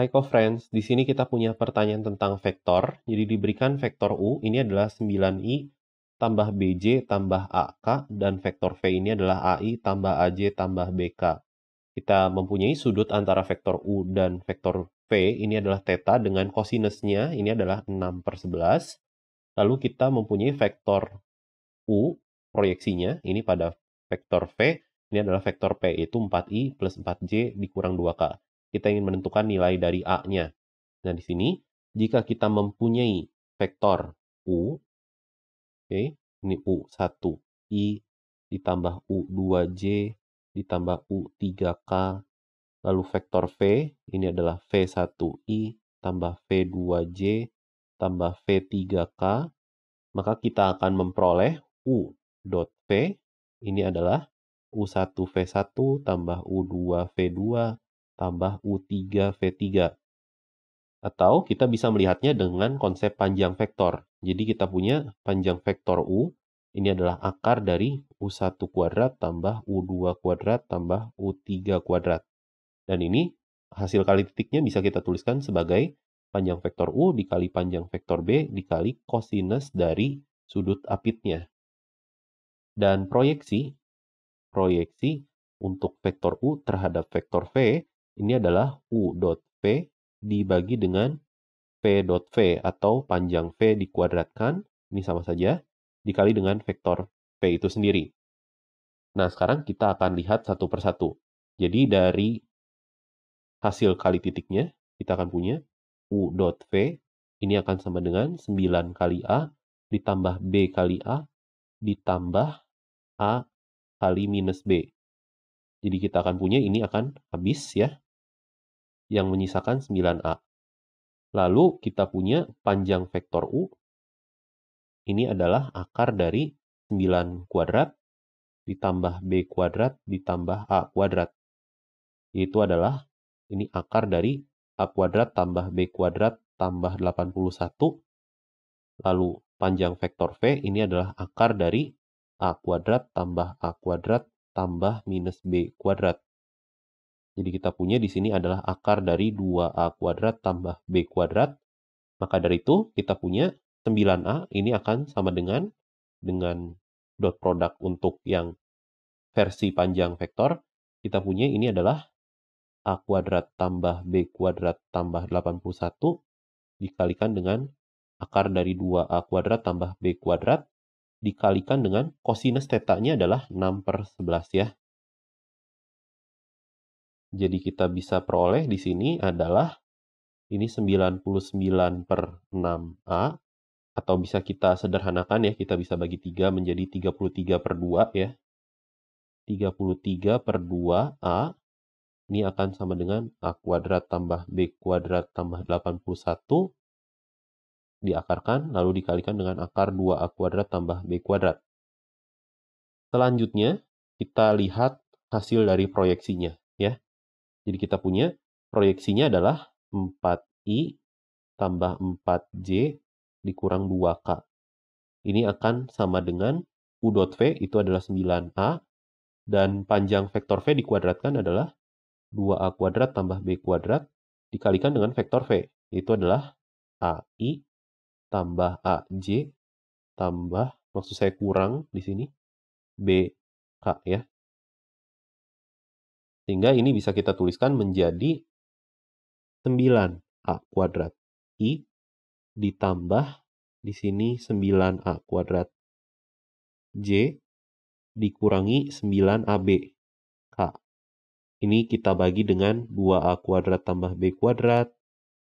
Hai friends, di sini kita punya pertanyaan tentang vektor. Jadi diberikan vektor U, ini adalah 9i tambah bj tambah ak, dan vektor V ini adalah ai tambah aj tambah bk. Kita mempunyai sudut antara vektor U dan vektor V, ini adalah teta dengan kosinusnya, ini adalah 6 per 11. Lalu kita mempunyai vektor U, proyeksinya, ini pada vektor V, ini adalah vektor P, yaitu 4i plus 4j dikurang 2k kita ingin menentukan nilai dari A-nya. Nah, di sini, jika kita mempunyai vektor U, oke, okay, ini U1, I ditambah U2J ditambah U3K, lalu vektor V, ini adalah V1I tambah V2J tambah V3K, maka kita akan memperoleh U dot V, ini adalah U1V1 tambah U2V2 tambah U3 V3. Atau kita bisa melihatnya dengan konsep panjang vektor. Jadi kita punya panjang vektor U, ini adalah akar dari U1 kuadrat tambah U2 kuadrat tambah U3 kuadrat. Dan ini hasil kali titiknya bisa kita tuliskan sebagai panjang vektor U dikali panjang vektor B dikali kosinus dari sudut apitnya. Dan proyeksi, proyeksi untuk vektor U terhadap vektor V ini adalah U.V dibagi dengan P.V atau panjang V dikuadratkan, ini sama saja, dikali dengan vektor v itu sendiri. Nah, sekarang kita akan lihat satu persatu. Jadi dari hasil kali titiknya, kita akan punya U.V ini akan sama dengan 9 kali A ditambah B kali A ditambah A kali minus B. Jadi kita akan punya ini akan habis ya. Yang menyisakan 9A. Lalu kita punya panjang vektor U. Ini adalah akar dari 9 kuadrat ditambah B kuadrat ditambah A kuadrat. Itu adalah ini akar dari A kuadrat tambah B kuadrat tambah 81. Lalu panjang vektor V ini adalah akar dari A kuadrat tambah A kuadrat tambah minus B kuadrat. Jadi kita punya di sini adalah akar dari 2A kuadrat tambah B kuadrat. Maka dari itu kita punya 9A ini akan sama dengan dengan dot product untuk yang versi panjang vektor. Kita punya ini adalah A kuadrat tambah B kuadrat tambah 81 dikalikan dengan akar dari 2A kuadrat tambah B kuadrat dikalikan dengan kosinus tetanya adalah 6 per 11 ya. Jadi kita bisa peroleh di sini adalah ini 99 per 6A atau bisa kita sederhanakan ya, kita bisa bagi 3 menjadi 33 per 2 ya. 33 per 2A ini akan sama dengan A kuadrat tambah B kuadrat tambah 81 diakarkan, lalu dikalikan dengan akar 2A kuadrat tambah B kuadrat. Selanjutnya, kita lihat hasil dari proyeksinya. ya. Jadi kita punya proyeksinya adalah 4I tambah 4J dikurang 2K. Ini akan sama dengan U dot V itu adalah 9A dan panjang vektor V dikuadratkan adalah 2A kuadrat tambah B kuadrat dikalikan dengan vektor V, itu adalah AI tambah AJ tambah maksud saya kurang di sini BK ya. Sehingga ini bisa kita tuliskan menjadi 9A kuadrat I ditambah di sini 9A kuadrat J dikurangi 9AB K. Ini kita bagi dengan 2A kuadrat tambah B kuadrat.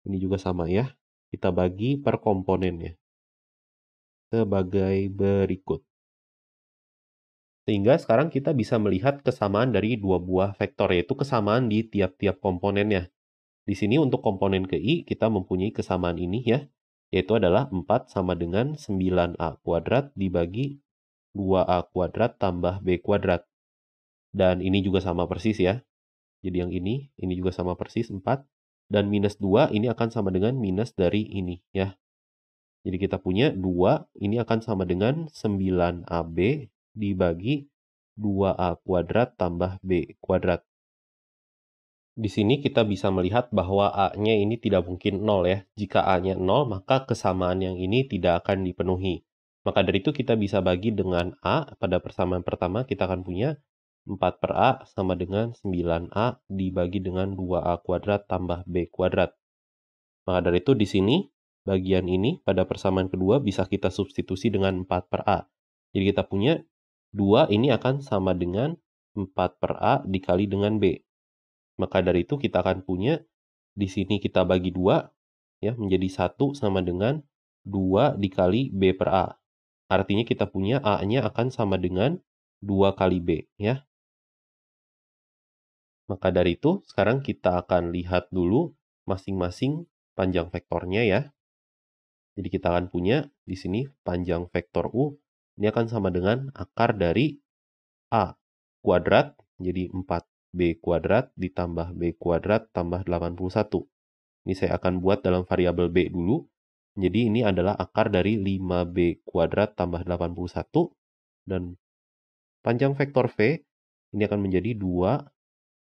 Ini juga sama ya kita bagi per komponennya sebagai berikut. Sehingga sekarang kita bisa melihat kesamaan dari dua buah vektor, yaitu kesamaan di tiap-tiap komponennya. Di sini untuk komponen ke I, kita mempunyai kesamaan ini ya, yaitu adalah 4 sama dengan 9A kuadrat dibagi 2A kuadrat tambah B kuadrat. Dan ini juga sama persis ya. Jadi yang ini, ini juga sama persis 4 dan minus 2 ini akan sama dengan minus dari ini ya. Jadi kita punya 2 ini akan sama dengan 9AB dibagi 2A kuadrat tambah B kuadrat. Di sini kita bisa melihat bahwa A-nya ini tidak mungkin 0 ya. Jika A-nya 0 maka kesamaan yang ini tidak akan dipenuhi. Maka dari itu kita bisa bagi dengan A pada persamaan pertama kita akan punya 4 per A sama dengan 9A dibagi dengan 2A kuadrat tambah B kuadrat. Maka dari itu di sini, bagian ini pada persamaan kedua bisa kita substitusi dengan 4 per A. Jadi kita punya 2 ini akan sama dengan 4 per A dikali dengan B. Maka dari itu kita akan punya di sini kita bagi 2 ya menjadi 1 sama dengan 2 dikali B per A. Artinya kita punya A-nya akan sama dengan 2 kali B ya. Maka dari itu, sekarang kita akan lihat dulu masing-masing panjang vektornya ya. Jadi kita akan punya di sini panjang vektor U. Ini akan sama dengan akar dari A kuadrat. Jadi 4B kuadrat ditambah B kuadrat tambah 81. Ini saya akan buat dalam variabel B dulu. Jadi ini adalah akar dari 5B kuadrat tambah 81. Dan panjang vektor V ini akan menjadi 2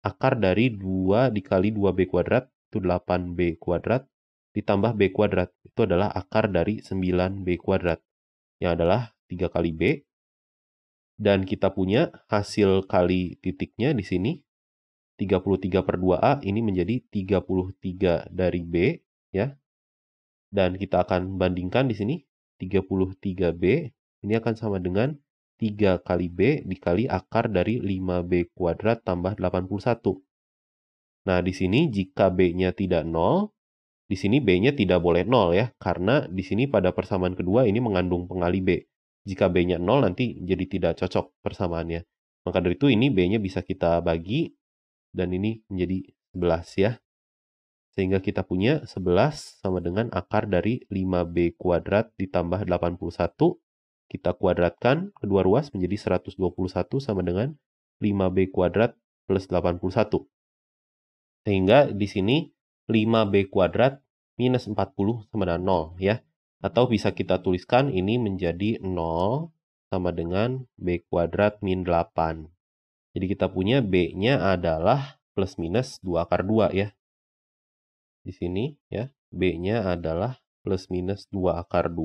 akar dari 2 dikali 2B kuadrat, itu 8B kuadrat, ditambah B kuadrat, itu adalah akar dari 9B kuadrat, yang adalah 3 kali B. Dan kita punya hasil kali titiknya di sini, 33 per 2A ini menjadi 33 dari B, ya. Dan kita akan bandingkan di sini, 33B ini akan sama dengan 3 kali B dikali akar dari 5B kuadrat tambah 81. Nah, di sini jika B-nya tidak 0, di sini B-nya tidak boleh 0 ya, karena di sini pada persamaan kedua ini mengandung pengali B. Jika B-nya 0 nanti jadi tidak cocok persamaannya. Maka dari itu ini B-nya bisa kita bagi, dan ini menjadi 11 ya. Sehingga kita punya 11 sama dengan akar dari 5B kuadrat ditambah 81 kita kuadratkan kedua ruas menjadi 121 sama dengan 5B kuadrat plus 81. Sehingga di sini 5B kuadrat minus 40 sama dengan 0 ya. Atau bisa kita tuliskan ini menjadi 0 sama dengan B kuadrat min 8. Jadi kita punya B-nya adalah plus minus 2 akar 2 ya. Di sini ya, B-nya adalah plus minus 2 akar 2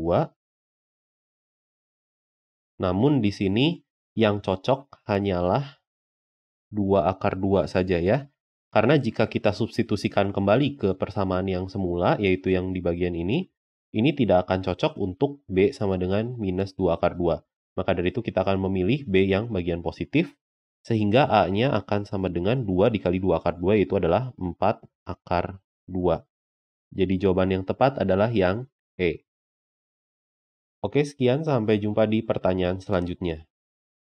namun di sini yang cocok hanyalah 2 akar 2 saja ya. Karena jika kita substitusikan kembali ke persamaan yang semula, yaitu yang di bagian ini, ini tidak akan cocok untuk B sama dengan minus 2 akar 2. Maka dari itu kita akan memilih B yang bagian positif, sehingga A-nya akan sama dengan 2 dikali 2 akar 2, yaitu adalah 4 akar 2. Jadi jawaban yang tepat adalah yang E. Oke, sekian. Sampai jumpa di pertanyaan selanjutnya.